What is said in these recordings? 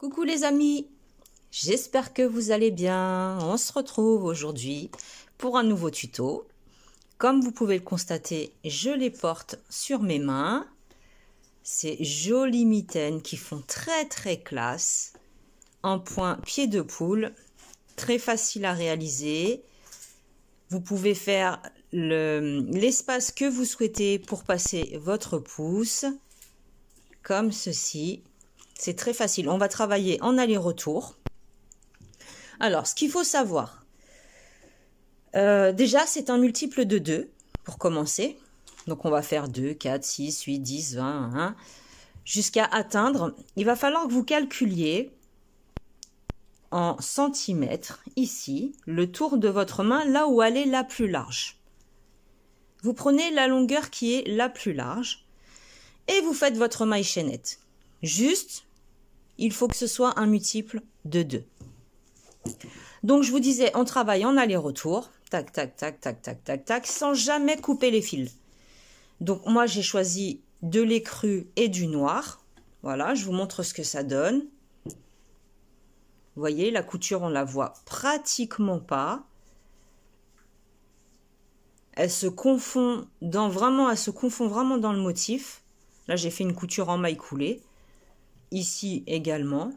Coucou les amis, j'espère que vous allez bien. On se retrouve aujourd'hui pour un nouveau tuto. Comme vous pouvez le constater, je les porte sur mes mains. Ces jolies mitaines qui font très très classe. En point pied de poule, très facile à réaliser. Vous pouvez faire l'espace que vous souhaitez pour passer votre pouce, comme ceci. C'est très facile. On va travailler en aller-retour. Alors, ce qu'il faut savoir, euh, déjà, c'est un multiple de 2 pour commencer. Donc, on va faire 2, 4, 6, 8, 10, 20, 1, jusqu'à atteindre. Il va falloir que vous calculiez en centimètres, ici, le tour de votre main, là où elle est la plus large. Vous prenez la longueur qui est la plus large et vous faites votre maille chaînette. Juste il faut que ce soit un multiple de 2. Donc, je vous disais, on travaille en aller-retour. Tac, tac, tac, tac, tac, tac, tac, sans jamais couper les fils. Donc, moi, j'ai choisi de l'écru et du noir. Voilà, je vous montre ce que ça donne. Vous voyez, la couture, on la voit pratiquement pas. Elle se confond dans vraiment, elle se confond vraiment dans le motif. Là, j'ai fait une couture en maille coulée. Ici également,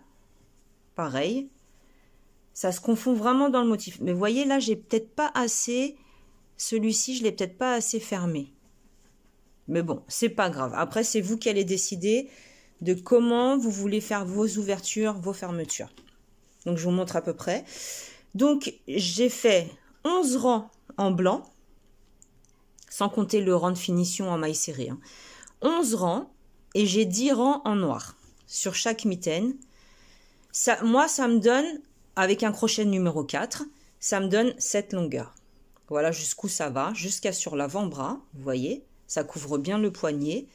pareil. Ça se confond vraiment dans le motif. Mais voyez, là, j'ai peut-être pas assez... Celui-ci, je l'ai peut-être pas assez fermé. Mais bon, c'est pas grave. Après, c'est vous qui allez décider de comment vous voulez faire vos ouvertures, vos fermetures. Donc, je vous montre à peu près. Donc, j'ai fait 11 rangs en blanc, sans compter le rang de finition en maille serrée. Hein. 11 rangs et j'ai 10 rangs en noir sur chaque mitaine. moi, ça me donne, avec un crochet numéro 4, ça me donne cette longueur. Voilà jusqu'où ça va, jusqu'à sur l'avant-bras, vous voyez, ça couvre bien le poignet.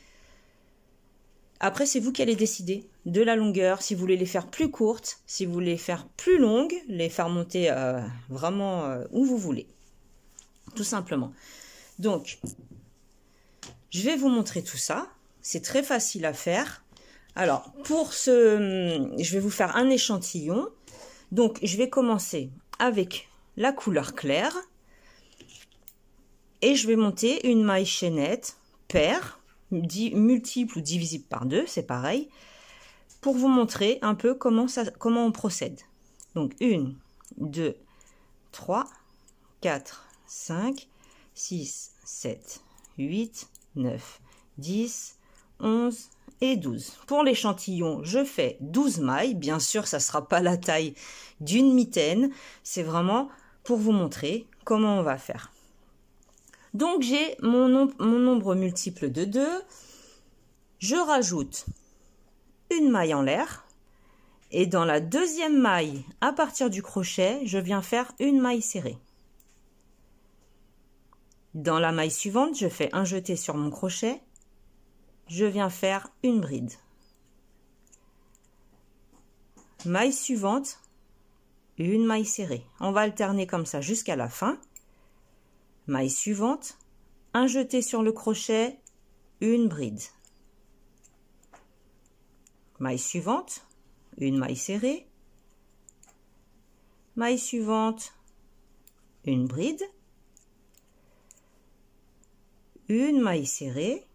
Après, c'est vous qui allez décider de la longueur, si vous voulez les faire plus courtes, si vous voulez les faire plus longues, les faire monter euh, vraiment euh, où vous voulez, tout simplement. Donc, je vais vous montrer tout ça, c'est très facile à faire. Alors, pour ce, hum, je vais vous faire un échantillon. Donc, je vais commencer avec la couleur claire. Et je vais monter une maille chaînette paire, multiple ou divisible par deux, c'est pareil, pour vous montrer un peu comment, ça, comment on procède. Donc, une 2, 3, 4, 5, 6, 7, 8, 9, 10, 11, 12. Pour l'échantillon, je fais 12 mailles. Bien sûr, ça sera pas la taille d'une mitaine. C'est vraiment pour vous montrer comment on va faire. Donc j'ai mon, mon, nombre multiple de 2. Je rajoute une maille en l'air. Et dans la deuxième maille, à partir du crochet, je viens faire une maille serrée. Dans la maille suivante, je fais un jeté sur mon crochet je viens faire une bride. Maille suivante, une maille serrée. On va alterner comme ça jusqu'à la fin. Maille suivante, un jeté sur le crochet, une bride. Maille suivante, une maille serrée. Maille suivante, une bride. Une maille serrée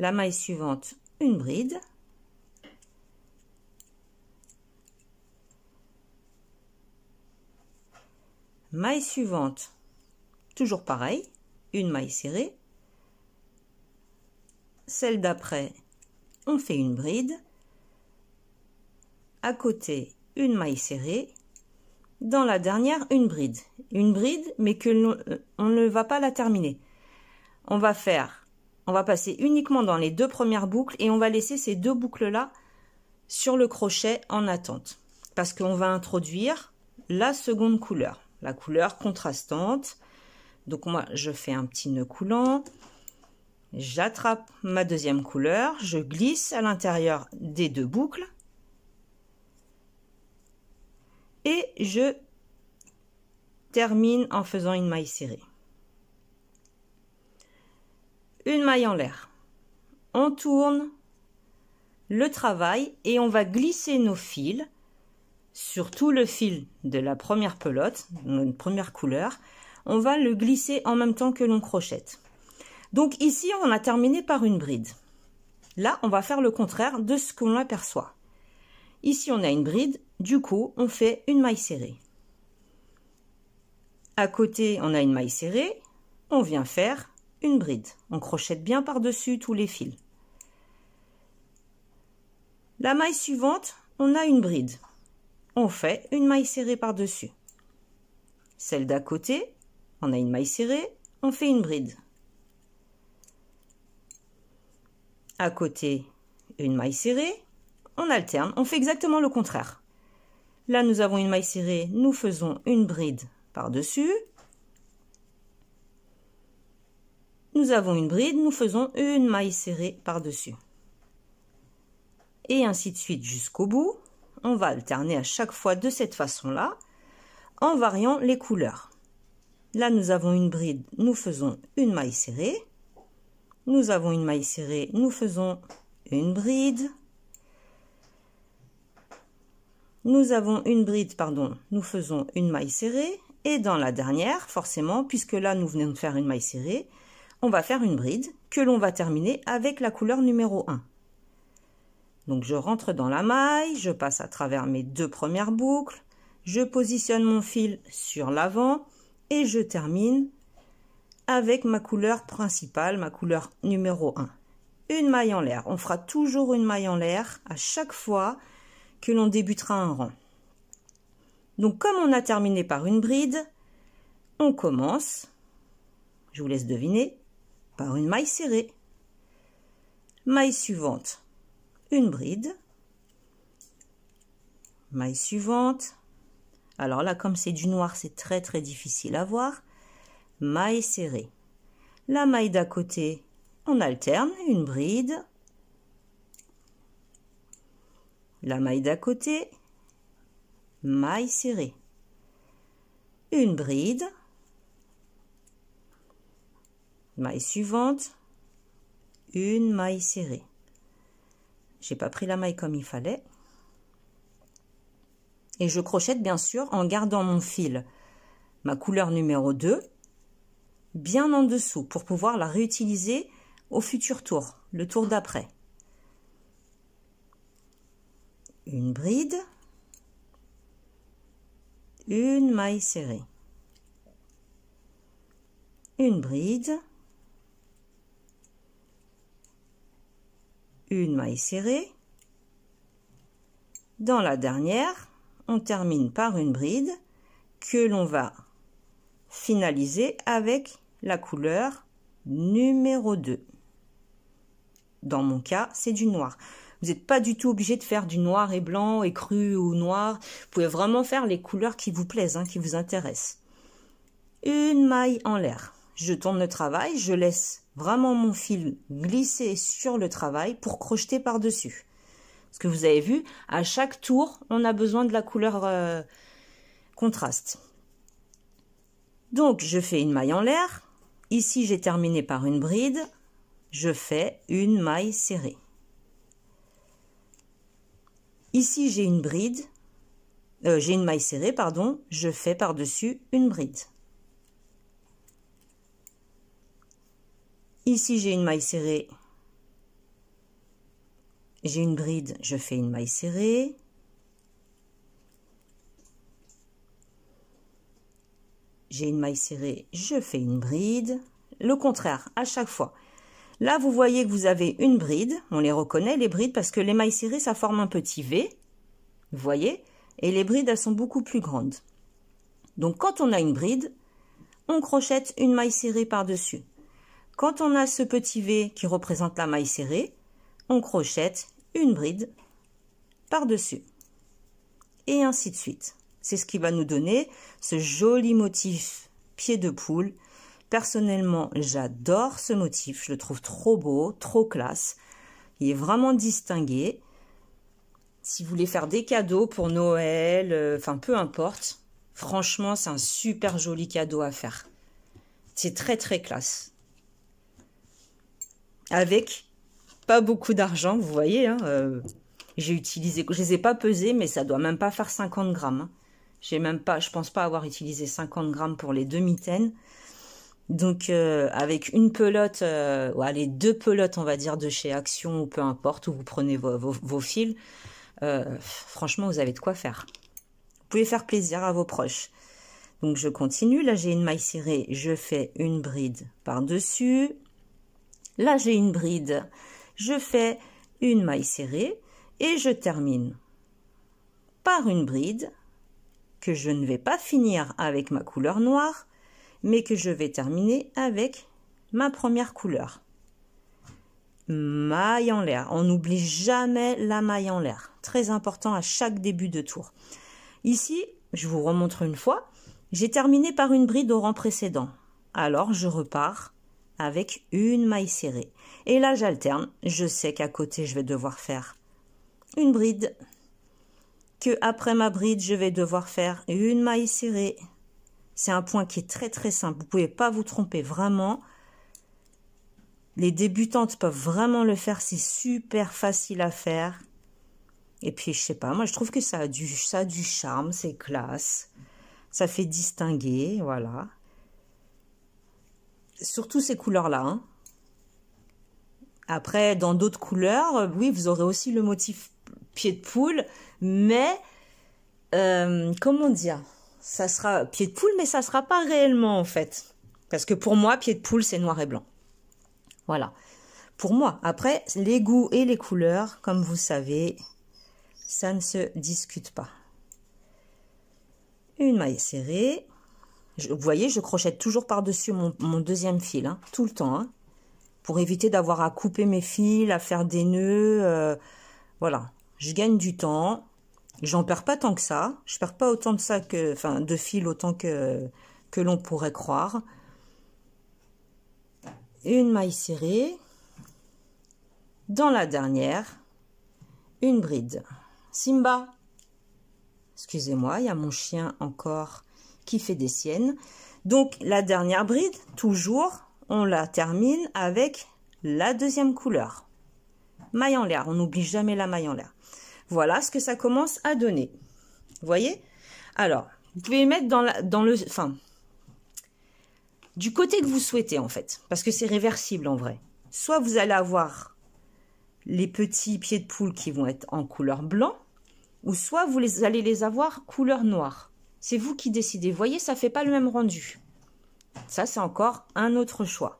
la maille suivante une bride maille suivante toujours pareil une maille serrée celle d'après on fait une bride à côté une maille serrée dans la dernière une bride une bride mais que euh, on ne va pas la terminer on va faire on va passer uniquement dans les deux premières boucles et on va laisser ces deux boucles-là sur le crochet en attente. Parce qu'on va introduire la seconde couleur, la couleur contrastante. Donc moi, je fais un petit nœud coulant. J'attrape ma deuxième couleur, je glisse à l'intérieur des deux boucles et je termine en faisant une maille serrée une maille en l'air. On tourne le travail et on va glisser nos fils sur tout le fil de la première pelote, une première couleur. On va le glisser en même temps que l'on crochette. Donc ici, on a terminé par une bride. Là, on va faire le contraire de ce qu'on aperçoit. Ici, on a une bride, du coup, on fait une maille serrée. À côté, on a une maille serrée, on vient faire une bride. On crochète bien par-dessus tous les fils. La maille suivante, on a une bride. On fait une maille serrée par-dessus. Celle d'à côté, on a une maille serrée, on fait une bride. À côté, une maille serrée, on alterne, on fait exactement le contraire. Là, nous avons une maille serrée, nous faisons une bride par-dessus. Nous avons une bride, nous faisons une maille serrée par-dessus. Et ainsi de suite jusqu'au bout. On va alterner à chaque fois de cette façon-là, en variant les couleurs. Là, nous avons une bride, nous faisons une maille serrée. Nous avons une maille serrée, nous faisons une bride. Nous avons une bride, pardon, nous faisons une maille serrée. Et dans la dernière, forcément, puisque là, nous venons de faire une maille serrée, on va faire une bride que l'on va terminer avec la couleur numéro 1. Donc je rentre dans la maille, je passe à travers mes deux premières boucles, je positionne mon fil sur l'avant et je termine avec ma couleur principale, ma couleur numéro 1. Une maille en l'air. On fera toujours une maille en l'air à chaque fois que l'on débutera un rang. Donc comme on a terminé par une bride, on commence, je vous laisse deviner, une maille serrée. Maille suivante, une bride. Maille suivante. Alors là, comme c'est du noir, c'est très très difficile à voir. Maille serrée. La maille d'à côté, on alterne une bride. La maille d'à côté, maille serrée. Une bride, maille suivante, une maille serrée. J'ai pas pris la maille comme il fallait. Et je crochète bien sûr en gardant mon fil, ma couleur numéro 2, bien en dessous pour pouvoir la réutiliser au futur tour, le tour d'après. Une bride, une maille serrée, une bride, une maille serrée. Dans la dernière, on termine par une bride que l'on va finaliser avec la couleur numéro 2. Dans mon cas, c'est du noir. Vous n'êtes pas du tout obligé de faire du noir et blanc et cru ou noir. Vous pouvez vraiment faire les couleurs qui vous plaisent, hein, qui vous intéressent. Une maille en l'air. Je tourne le travail, je laisse vraiment mon fil glisser sur le travail pour crocheter par-dessus. ce que vous avez vu, à chaque tour, on a besoin de la couleur euh, contraste. Donc, je fais une maille en l'air. Ici, j'ai terminé par une bride. Je fais une maille serrée. Ici, j'ai une bride. Euh, j'ai une maille serrée, pardon. Je fais par-dessus une bride. Ici, j'ai une maille serrée. J'ai une bride, je fais une maille serrée. J'ai une maille serrée, je fais une bride. Le contraire, à chaque fois. Là, vous voyez que vous avez une bride. On les reconnaît, les brides, parce que les mailles serrées, ça forme un petit V. Vous voyez Et les brides, elles sont beaucoup plus grandes. Donc, quand on a une bride, on crochète une maille serrée par-dessus. Quand on a ce petit V qui représente la maille serrée, on crochète une bride par-dessus. Et ainsi de suite. C'est ce qui va nous donner ce joli motif pied de poule. Personnellement, j'adore ce motif. Je le trouve trop beau, trop classe. Il est vraiment distingué. Si vous voulez faire des cadeaux pour Noël, euh, enfin peu importe, franchement, c'est un super joli cadeau à faire. C'est très très classe avec pas beaucoup d'argent, vous voyez. Hein, euh, j'ai utilisé, je les ai pas pesés, mais ça doit même pas faire 50 grammes. Je hein. J'ai même pas, je pense pas avoir utilisé 50 grammes pour les demi mitaines. Donc euh, avec une pelote, euh, ou les deux pelotes, on va dire, de chez Action ou peu importe, où vous prenez vos, fils, franchement, vous avez de quoi faire. Vous pouvez faire plaisir à vos proches. Donc je continue, là j'ai une maille serrée. je fais une bride par-dessus, Là, j'ai une bride. Je fais une maille serrée et je termine par une bride que je ne vais pas finir avec ma couleur noire, mais que je vais terminer avec ma première couleur. Maille en l'air. On n'oublie jamais la maille en l'air. Très important à chaque début de tour. Ici, je vous remontre une fois, j'ai terminé par une bride au rang précédent. Alors je repars avec une maille serrée. Et là, j'alterne. Je sais qu'à côté, je vais devoir faire une bride. Que après ma bride, je vais devoir faire une maille serrée. C'est un point qui est très très simple. Vous pouvez pas vous tromper vraiment. Les débutantes peuvent vraiment le faire. C'est super facile à faire. Et puis, je sais pas, moi, je trouve que ça a du, ça a du charme, c'est classe. Ça fait distinguer, voilà surtout ces couleurs-là. Hein. Après, dans d'autres couleurs, euh, oui, vous aurez aussi le motif pied de poule, mais euh, comment dire Ça sera pied de poule, mais ça sera pas réellement en fait, parce que pour moi, pied de poule, c'est noir et blanc. Voilà. Pour moi, après, les goûts et les couleurs, comme vous savez, ça ne se discute pas. Une maille serrée vous voyez, je crochète toujours par-dessus mon, deuxième fil, hein, tout le temps, hein, pour éviter d'avoir à couper mes fils, à faire des nœuds. Euh, voilà, je gagne du temps. J'en perds pas tant que ça. Je perds pas autant de ça que, enfin, de fils autant que que l'on pourrait croire. Une maille serrée. Dans la dernière, une bride. Simba. Excusez-moi, il y a mon chien encore qui fait des siennes. Donc la dernière bride, toujours, on la termine avec la deuxième couleur. Maille en l'air, on n'oublie jamais la maille en l'air. Voilà ce que ça commence à donner. voyez Alors, vous pouvez mettre dans, la, dans le... Enfin, du côté que vous souhaitez en fait, parce que c'est réversible en vrai. Soit vous allez avoir les petits pieds de poule qui vont être en couleur blanc, ou soit vous les, allez les avoir couleur noire. C'est vous qui décidez. Vous voyez, ça ne fait pas le même rendu. Ça, c'est encore un autre choix.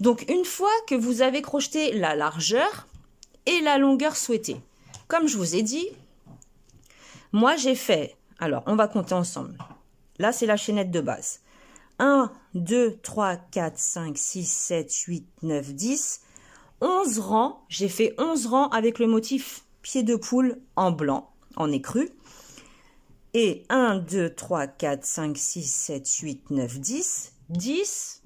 Donc, une fois que vous avez crocheté la largeur et la longueur souhaitée, comme je vous ai dit, moi, j'ai fait... Alors, on va compter ensemble. Là, c'est la chaînette de base. 1, 2, 3, 4, 5, 6, 7, 8, 9, 10, 11 rangs. J'ai fait 11 rangs avec le motif pied de poule en blanc, en écru. Et 1, 2, 3, 4, 5, 6, 7, 8, 9, 10. 10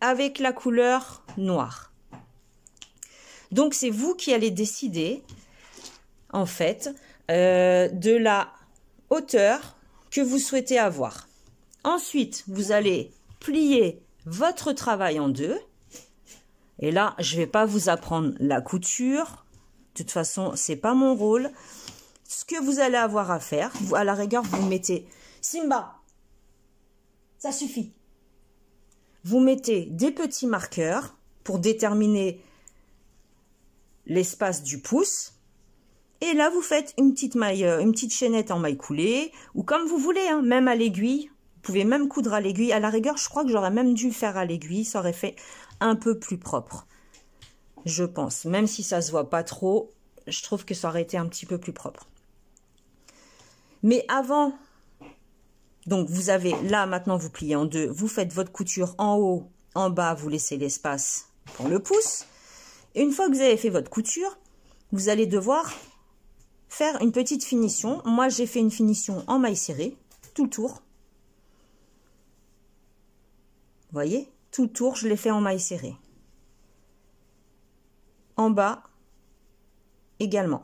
avec la couleur noire. Donc, c'est vous qui allez décider, en fait, euh, de la hauteur que vous souhaitez avoir. Ensuite, vous allez plier votre travail en deux. Et là, je ne vais pas vous apprendre la couture. De toute façon, c'est pas mon rôle ce que vous allez avoir à faire. Vous, à la rigueur, vous mettez Simba. Ça suffit. Vous mettez des petits marqueurs pour déterminer l'espace du pouce. Et là, vous faites une petite maille, euh, une petite chaînette en maille coulée, ou comme vous voulez, hein, même à l'aiguille. Vous pouvez même coudre à l'aiguille. À la rigueur, je crois que j'aurais même dû le faire à l'aiguille. Ça aurait fait un peu plus propre. Je pense. Même si ça se voit pas trop, je trouve que ça aurait été un petit peu plus propre. Mais avant, donc vous avez là maintenant vous pliez en deux, vous faites votre couture en haut, en bas, vous laissez l'espace pour le pouce. Et une fois que vous avez fait votre couture, vous allez devoir faire une petite finition. Moi j'ai fait une finition en maille serrée, tout le tour. Vous voyez Tout le tour, je l'ai fait en maille serrée. En bas, également.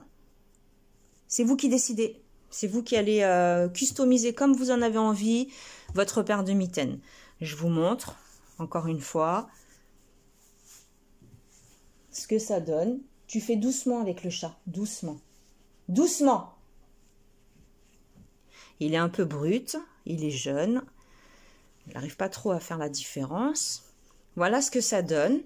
C'est vous qui décidez. C'est vous qui allez euh, customiser comme vous en avez envie votre paire de mitaines. Je vous montre, encore une fois, ce que ça donne. Tu fais doucement avec le chat, doucement. Doucement Il est un peu brut, il est jeune, il n'arrive pas trop à faire la différence. Voilà ce que ça donne.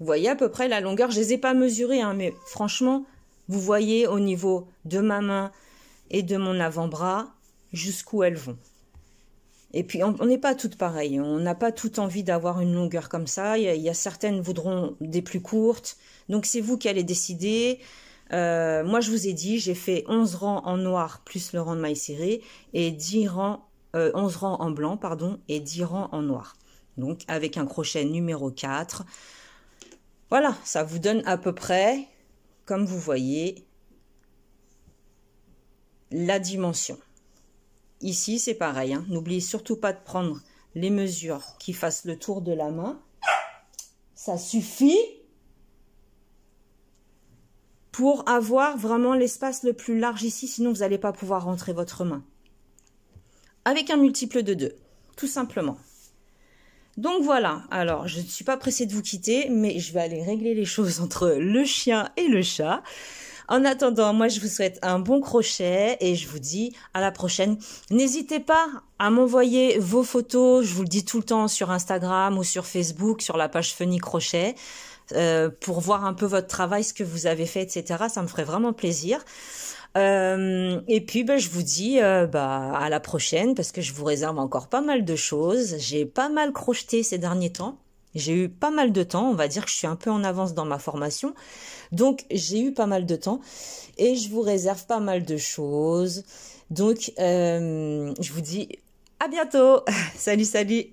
Vous voyez à peu près la longueur, je ne les ai pas mesurées, hein, mais franchement, vous voyez au niveau de ma main et de mon avant-bras jusqu'où elles vont. Et puis, on n'est pas toutes pareilles. On n'a pas toutes envie d'avoir une longueur comme ça. Il y, a certaines voudront des plus courtes. Donc, c'est vous qui allez décider. Euh, moi, je vous ai dit, j'ai fait 11 rangs en noir plus le rang de maille serrée et 10 rangs, 11 euh, rangs en blanc, pardon, et 10 rangs en noir. Donc, avec un crochet numéro 4. Voilà, ça vous donne à peu près comme vous voyez, la dimension. Ici, c'est pareil. Hein. N'oubliez surtout pas de prendre les mesures qui fassent le tour de la main. Ça suffit pour avoir vraiment l'espace le plus large ici, sinon vous n'allez pas pouvoir rentrer votre main. Avec un multiple de 2, tout simplement. Donc voilà, alors je ne suis pas pressée de vous quitter, mais je vais aller régler les choses entre le chien et le chat. En attendant, moi je vous souhaite un bon crochet et je vous dis à la prochaine. N'hésitez pas à m'envoyer vos photos, je vous le dis tout le temps sur Instagram ou sur Facebook, sur la page Funny Crochet. Euh, pour voir un peu votre travail, ce que vous avez fait, etc. Ça me ferait vraiment plaisir. Euh, et puis, ben, je vous dis euh, bah, à la prochaine parce que je vous réserve encore pas mal de choses. J'ai pas mal crocheté ces derniers temps. J'ai eu pas mal de temps. On va dire que je suis un peu en avance dans ma formation. Donc, j'ai eu pas mal de temps et je vous réserve pas mal de choses. Donc, euh, je vous dis à bientôt. salut, salut.